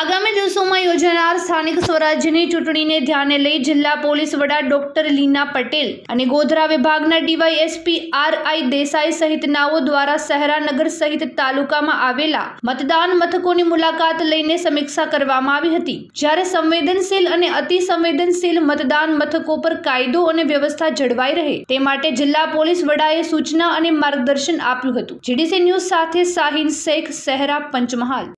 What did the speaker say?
આગામી દિવસોમાં યોજાનાર સ્થાનિક સ્વરાજ્યની ચૂંટણીને ધ્યાને લઈ જિલ્લા પોલીસ વડા ડોક્ટર લીના પટેલ અને ગોધરા વિભાગના ડીવાયએસપી આર આઈ દેસાઈ સહિતનાઓ દ્વારા સહેરાનગર સહિત તાલુકામાં આવેલા મતદાન મથકોની મુલાકાત લઈને સમીક્ષા કરવામાં આવી હતી જ્યારે સંવેદનશીલ અને અતિ સંવેદનશીલ મતદાન મથકો પર કાયદો અને વ્યવસ્થા જળવાઈ રહે તે માટે જિલ્લા પોલીસ વડાએ સૂચના અને માર્ગદર્શન આપ્યું હતું જીડીસી ન્યૂઝ સાથે શાહીન શેખ સહેરા પંચમહાલ